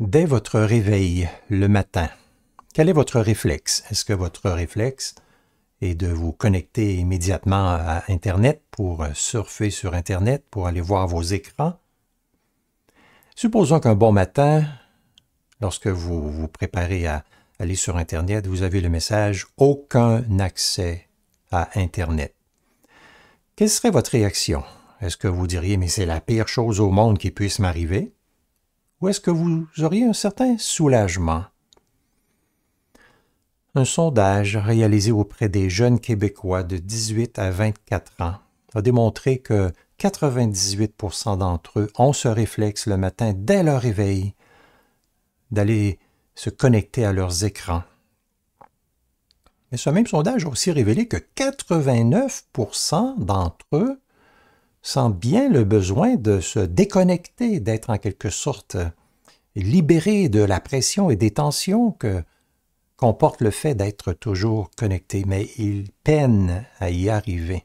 Dès votre réveil le matin, quel est votre réflexe? Est-ce que votre réflexe est de vous connecter immédiatement à Internet pour surfer sur Internet, pour aller voir vos écrans? Supposons qu'un bon matin, lorsque vous vous préparez à aller sur Internet, vous avez le message « Aucun accès à Internet ». Quelle serait votre réaction? Est-ce que vous diriez « Mais c'est la pire chose au monde qui puisse m'arriver » ou est-ce que vous auriez un certain soulagement? Un sondage réalisé auprès des jeunes Québécois de 18 à 24 ans a démontré que 98 d'entre eux ont ce réflexe le matin dès leur réveil d'aller se connecter à leurs écrans. Mais ce même sondage a aussi révélé que 89 d'entre eux sent bien le besoin de se déconnecter, d'être en quelque sorte euh, libéré de la pression et des tensions que comporte le fait d'être toujours connecté, mais il peine à y arriver.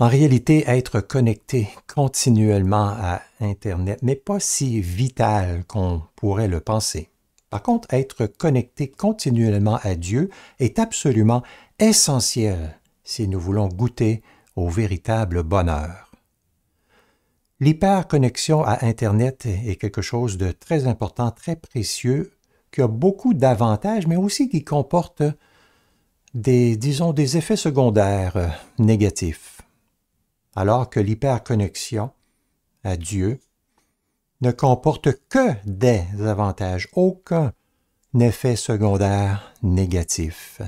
En réalité, être connecté continuellement à Internet n'est pas si vital qu'on pourrait le penser. Par contre, être connecté continuellement à Dieu est absolument essentiel si nous voulons goûter au véritable bonheur. L'hyperconnexion à Internet est quelque chose de très important, très précieux, qui a beaucoup d'avantages, mais aussi qui comporte des, disons, des effets secondaires euh, négatifs. Alors que l'hyperconnexion à Dieu ne comporte que des avantages, aucun effet secondaire négatif.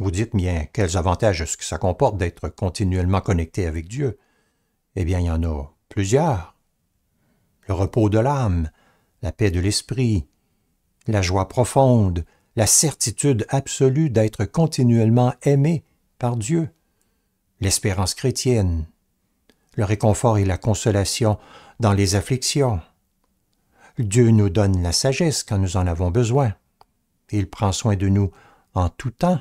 Vous dites, bien, quels avantages ce que ça comporte d'être continuellement connecté avec Dieu Eh bien, il y en a plusieurs. Le repos de l'âme, la paix de l'esprit, la joie profonde, la certitude absolue d'être continuellement aimé par Dieu, l'espérance chrétienne, le réconfort et la consolation dans les afflictions. Dieu nous donne la sagesse quand nous en avons besoin. Il prend soin de nous en tout temps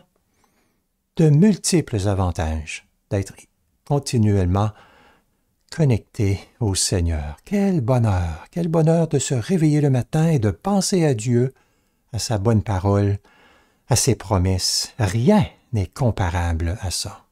de multiples avantages d'être continuellement connecté au Seigneur. Quel bonheur, quel bonheur de se réveiller le matin et de penser à Dieu, à sa bonne parole, à ses promesses. Rien n'est comparable à ça.